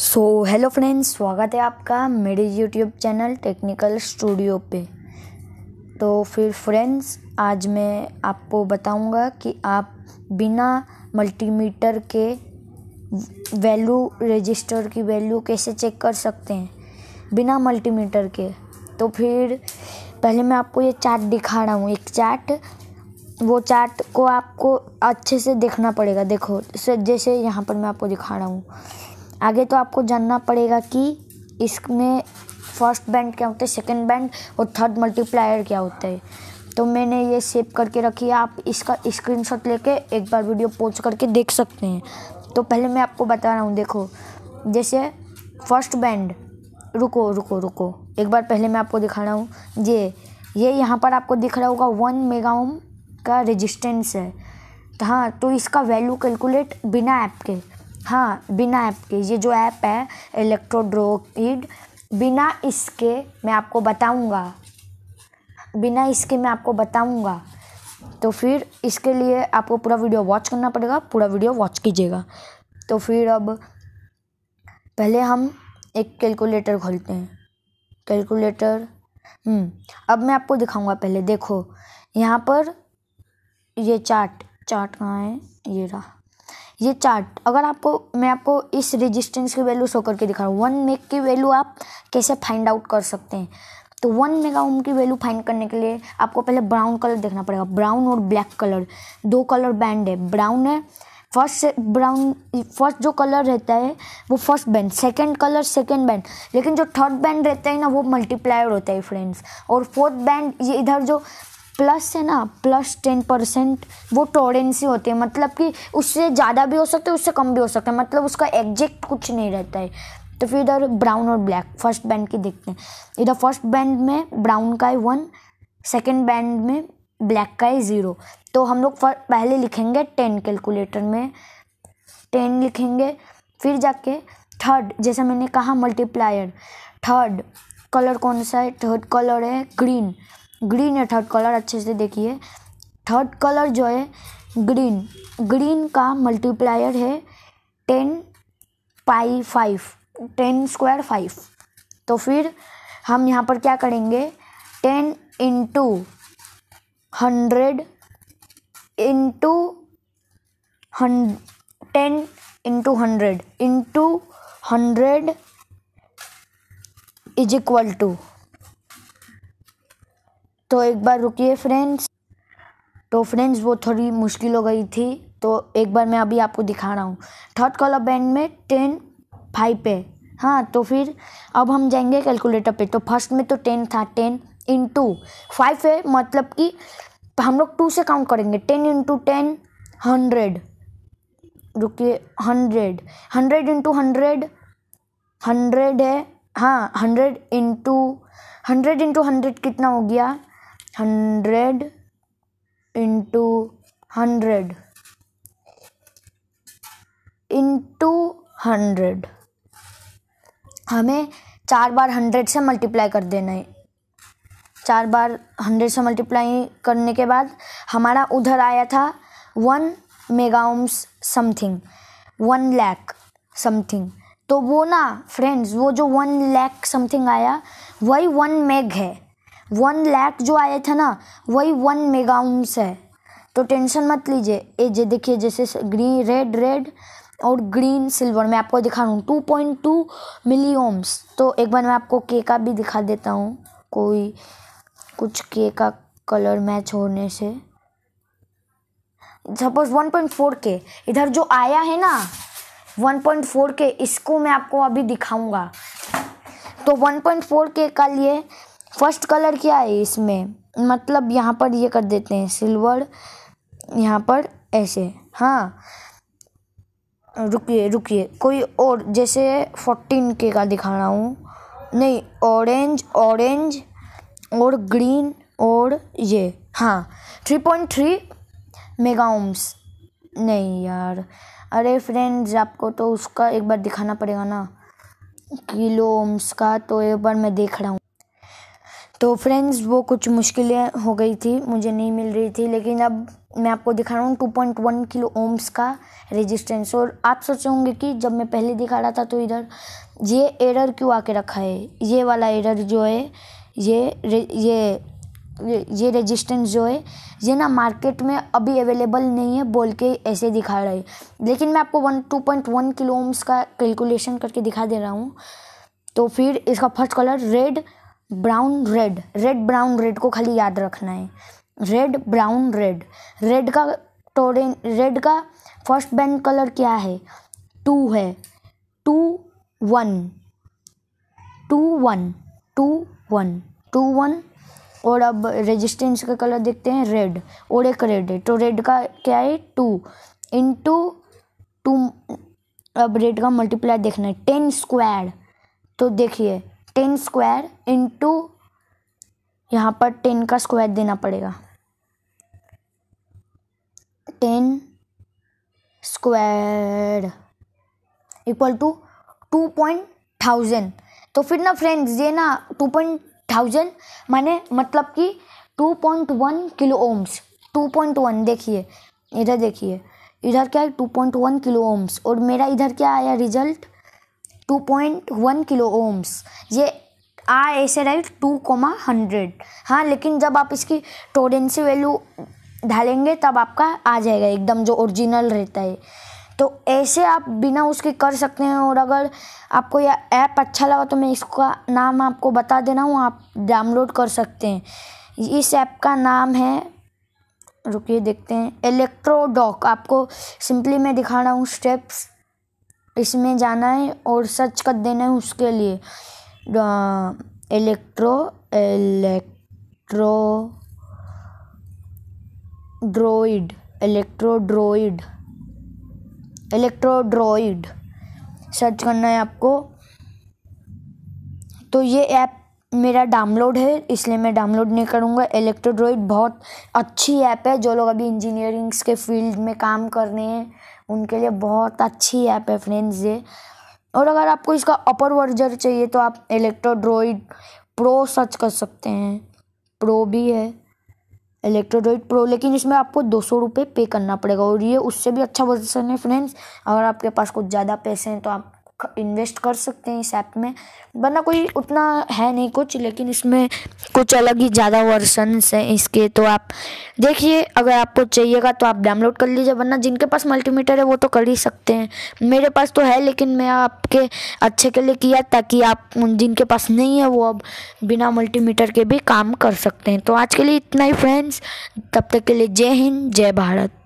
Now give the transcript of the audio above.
so hello friends स्वागत है आपका मेरे यूट्यूब चैनल टेक्निकल स्टूडियो पे तो फिर फ्रेंड्स आज मैं आपको बताऊंगा कि आप बिना मल्टीमीटर के वैल्यू रजिस्टर की वैल्यू कैसे चेक कर सकते हैं बिना मल्टीमीटर के तो फिर पहले मैं आपको ये चार्ट दिखा रहा हूँ एक चार्ट वो चार्ट को आपको अच्छे से देखना पड़ेगा देखो जैसे यहाँ पर मैं आपको दिखा रहा हूँ आगे तो आपको जानना पड़ेगा कि इसमें फर्स्ट बैंड क्या होता है सेकंड बैंड और थर्ड मल्टीप्लायर क्या होता है तो मैंने ये सेव करके रखी है आप इसका स्क्रीनशॉट लेके एक बार वीडियो पोज करके देख सकते हैं तो पहले मैं आपको बता रहा हूँ देखो जैसे फर्स्ट बैंड रुको रुको रुको एक बार पहले मैं आपको दिखा रहा हूँ ये ये यहाँ पर आपको दिख रहा होगा वन मेगाओम का रजिस्टेंस है हाँ तो इसका वैल्यू कैलकुलेट बिना ऐप के हाँ बिना ऐप के ये जो ऐप है इलेक्ट्रोड्रोइड बिना इसके मैं आपको बताऊंगा बिना इसके मैं आपको बताऊंगा तो फिर इसके लिए आपको पूरा वीडियो वॉच करना पड़ेगा पूरा वीडियो वॉच कीजिएगा तो फिर अब पहले हम एक कैलकुलेटर खोलते हैं कैलकुलेटर हम्म, अब मैं आपको दिखाऊंगा पहले देखो यहाँ पर ये चार्ट चार्ट कहाँ है ये रहा ये चार्ट अगर आपको मैं आपको इस रेजिस्टेंस की वैल्यू शो करके दिखा रहा हूँ वन मेक की वैल्यू आप कैसे फाइंड आउट कर सकते हैं तो वन मेगा ओम की वैल्यू फाइंड करने के लिए आपको पहले ब्राउन कलर देखना पड़ेगा ब्राउन और ब्लैक कलर दो कलर बैंड है ब्राउन है फर्स्ट ब्राउन फर्स्ट जो कलर रहता है वो first band second colour second band लेकिन जो थर्ड बैंड रहता है ना वो मल्टीप्लायर होता है फ्रेंड्स और फोर्थ बैंड ये इधर जो प्लस है ना प्लस टेन परसेंट वो टोरेंसी होती है मतलब कि उससे ज़्यादा भी हो सकता है उससे कम भी हो सकता है मतलब उसका एग्जैक्ट कुछ नहीं रहता है तो फिर इधर ब्राउन और ब्लैक फर्स्ट बैंड की देखते हैं इधर फर्स्ट बैंड में ब्राउन का है वन सेकेंड बैंड में ब्लैक का है ज़ीरो तो हम लोग पहले लिखेंगे टेन कैलकुलेटर में टेन लिखेंगे फिर जाके थर्ड जैसा मैंने कहा मल्टीप्लायर थर्ड कलर कौन सा है थर्ड कलर है ग्रीन ग्रीन है थर्ड कलर अच्छे से देखिए थर्ड कलर जो है ग्रीन ग्रीन का मल्टीप्लायर है टेन पाई फाइव टेन स्क्वायर फाइव तो फिर हम यहाँ पर क्या करेंगे ten into hundred into hundred ten into hundred into hundred is equal to तो एक बार रुकिए फ्रेंड्स तो फ्रेंड्स वो थोड़ी मुश्किल हो गई थी तो एक बार मैं अभी आपको दिखा रहा हूँ थर्ड कॉलर बैंड में टेन फाइव पे हाँ तो फिर अब हम जाएंगे कैलकुलेटर पे तो फर्स्ट में तो टेन था टेन इन टू फाइव है मतलब कि हम लोग टू से काउंट करेंगे टेन इंटू टेन हंड्रेड रुकिए hundred hundred into hundred hundred है हाँ hundred into hundred into hundred कितना हो गया hundred into hundred into hundred हमें चार बार हंड्रेड से मल्टीप्लाई कर देना है चार बार हंड्रेड से मल्टीप्लाई करने के बाद हमारा उधर आया था one mega ohms something one lakh something तो वो ना फ्रेंड्स वो जो वन लैक समथिंग आया वही वन मेग है वन लैख जो आया था ना वही वन मेगा ओम्स है तो टेंशन मत लीजिए ये जे देखिए जैसे ग्रीन रेड रेड और ग्रीन सिल्वर मैं आपको दिखा रहा हूँ two point two milli ohms तो एक बार मैं आपको के का भी दिखा देता हूँ कोई कुछ के का कलर मैच होने से सपोज वन पॉइंट फोर के इधर जो आया है ना वन पॉइंट फोर के इसको मैं आपको अभी दिखाऊंगा तो वन पॉइंट फोर के का लिए फर्स्ट कलर क्या है इसमें मतलब यहाँ पर ये कर देते हैं सिल्वर यहाँ पर ऐसे हाँ रुकिए रुकिए कोई और जैसे फोर्टीन के का दिखा रहा हूँ नहीं ऑरेंज ऑरेंज और ग्रीन और ये हाँ थ्री पॉइंट थ्री मेगाम्स नहीं यार अरे फ्रेंड्स आपको तो उसका एक बार दिखाना पड़ेगा ना किलो ओम्स का तो एक बार मैं देख रहा हूँ तो फ्रेंड्स वो कुछ मुश्किलें हो गई थी मुझे नहीं मिल रही थी लेकिन अब मैं आपको दिखा रहा हूँ two point one kilo ohms का रेजिस्टेंस और आप सोचे होंगे कि जब मैं पहले दिखा रहा था तो इधर ये एरर क्यों आके रखा है ये वाला एरर जो है ये ये ये रेजिस्टेंस जो है ये ना मार्केट में अभी अवेलेबल नहीं है बोल के ऐसे दिखा रहा है लेकिन मैं आपको one two point one kilo ohms का कैलकुलेशन करके दिखा दे रहा हूँ तो फिर इसका first colour red brown red red brown red को खाली याद रखना है रेड ब्राउन रेड रेड का टोरेन रेड का फर्स्ट बैंड कलर क्या है टू है two one two one two one two one और अब रेजिस्टेंस का कलर देखते हैं रेड और एक रेड है तो रेड का क्या है टू इन टू टू अब रेड का मल्टीप्लाई देखना है टेन स्क्वायर तो देखिए टेन स्क्वायर इंटू यहाँ पर टेन का स्क्वायर देना पड़ेगा ten square equal to two point thousand तो फिर ना फ्रेंड्स ये ना टू पॉइंट थाउजेंड माने मतलब कि two point one kilo ohms two point one देखिए इधर देखिए इधर क्या है two point one kilo ohms और मेरा इधर क्या आया result two point one kilo ohms ये आ ऐसे राइट टू कोमा हंड्रेड हाँ लेकिन जब आप इसकी टोडेंसी वैल्यू ढालेंगे तब आपका आ जाएगा एकदम जो ओरिजिनल रहता है तो ऐसे आप बिना उसके कर सकते हैं और अगर आपको यह ऐप अच्छा लगा तो मैं इसका नाम आपको बता देना हूँ आप डाउनलोड कर सकते हैं इस ऐप का नाम है रुकिए देखते हैं इलेक्ट्रोडॉक आपको सिंपली मैं दिखा रहा हूँ स्टेप्स इसमें जाना है और सर्च कर देना है उसके लिए electro ElectroDroid ElectroDroid ElectroDroid search करना है आपको तो ये ऐप मेरा डाउनलोड है इसलिए मैं डाउनलोड नहीं करूँगा इलेक्ट्रोड्रॉइड बहुत अच्छी ऐप है जो लोग अभी इंजीनियरिंग्स के फील्ड में काम कर रहे हैं उनके लिए बहुत अच्छी ऐप है फ्रेंड्स ये और अगर आपको इसका अपर वर्जन चाहिए तो आप इलेक्ट्रोड्रॉइड प्रो सर्च कर सकते हैं प्रो भी है इलेक्ट्रोड्रॉइड प्रो लेकिन इसमें आपको दो सौ रुपये पे करना पड़ेगा और ये उससे भी अच्छा वर्जन है फ्रेंड्स अगर आपके पास कुछ ज़्यादा पैसे हैं तो आप इन्वेस्ट कर सकते हैं इस ऐप में वरना कोई उतना है नहीं कुछ लेकिन इसमें कुछ अलग ही ज़्यादा वर्सन्स हैं इसके तो आप देखिए अगर आपको चाहिएगा तो आप डाउनलोड कर लीजिए वरना जिनके पास मल्टीमीटर है वो तो कर ही सकते हैं मेरे पास तो है लेकिन मैं आपके अच्छे के लिए किया ताकि आप जिनके पास नहीं है वो अब बिना मल्टीमीटर के भी काम कर सकते हैं तो आज के लिए इतना ही फ्रेंड्स तब तक के लिए जय हिंद जय भारत